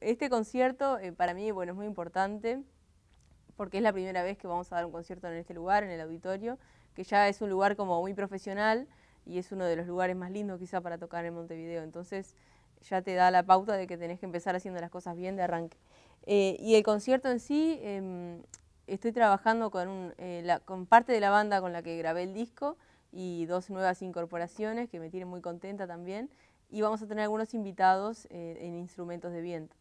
este concierto eh, para mí es muy importante porque es la primera vez que vamos a dar un concierto en este lugar, en el auditorio, que ya es un lugar como muy profesional y es uno de los lugares más lindos quizá para tocar en Montevideo. Entonces ya te da la pauta de que tenés que empezar haciendo las cosas bien de arranque. Eh, y el concierto en sí, em, estoy trabajando con, eh, con parte de la banda con la que grabé el disco y dos nuevas incorporaciones que me tienen muy contenta también. Y vamos a tener algunos invitados en instrumentos de viento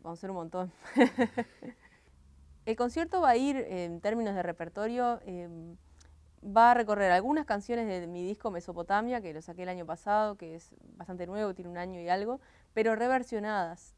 vamos a ser un montón. el concierto va a ir, en términos de repertorio, em, va a recorrer algunas canciones de mi disco Mesopotamia, que lo saqué el año pasado, que es bastante nuevo, tiene un año y algo, pero reversionadas.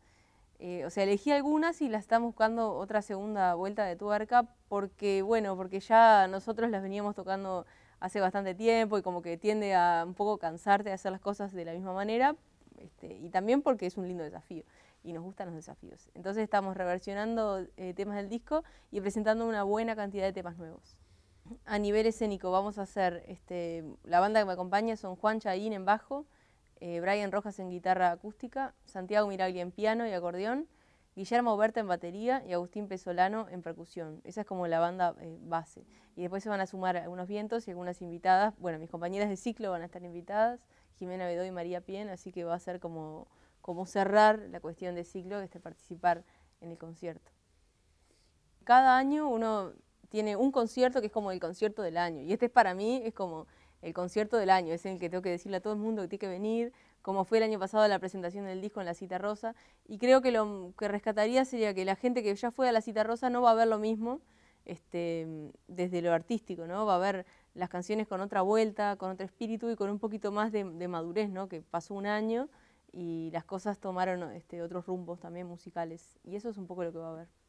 Eh, o sea, elegí algunas y las estamos buscando otra segunda vuelta de tuerca porque, bueno, porque ya nosotros las veníamos tocando hace bastante tiempo y como que tiende a un poco cansarte de hacer las cosas de la misma manera este, y también porque es un lindo desafío y nos gustan los desafíos. Entonces estamos reversionando eh, temas del disco y presentando una buena cantidad de temas nuevos. A nivel escénico vamos a hacer, este, la banda que me acompaña son Juan Chaín en bajo, eh, Brian Rojas en guitarra acústica, Santiago Miraglia en piano y acordeón, Guillermo Berta en batería y Agustín Pesolano en percusión. Esa es como la banda eh, base. Y después se van a sumar algunos vientos y algunas invitadas. Bueno, mis compañeras de ciclo van a estar invitadas, Jimena Bedoy y María Pien, así que va a ser como Cómo cerrar la cuestión de ciclo, que es participar en el concierto. Cada año uno tiene un concierto que es como el concierto del año, y este para mí es como el concierto del año, es en el que tengo que decirle a todo el mundo que tiene que venir, como fue el año pasado la presentación del disco en la Cita Rosa, y creo que lo que rescataría sería que la gente que ya fue a la Cita Rosa no va a ver lo mismo este, desde lo artístico, ¿no? va a ver las canciones con otra vuelta, con otro espíritu y con un poquito más de, de madurez, ¿no? que pasó un año y las cosas tomaron este, otros rumbos también musicales. Y eso es un poco lo que va a haber.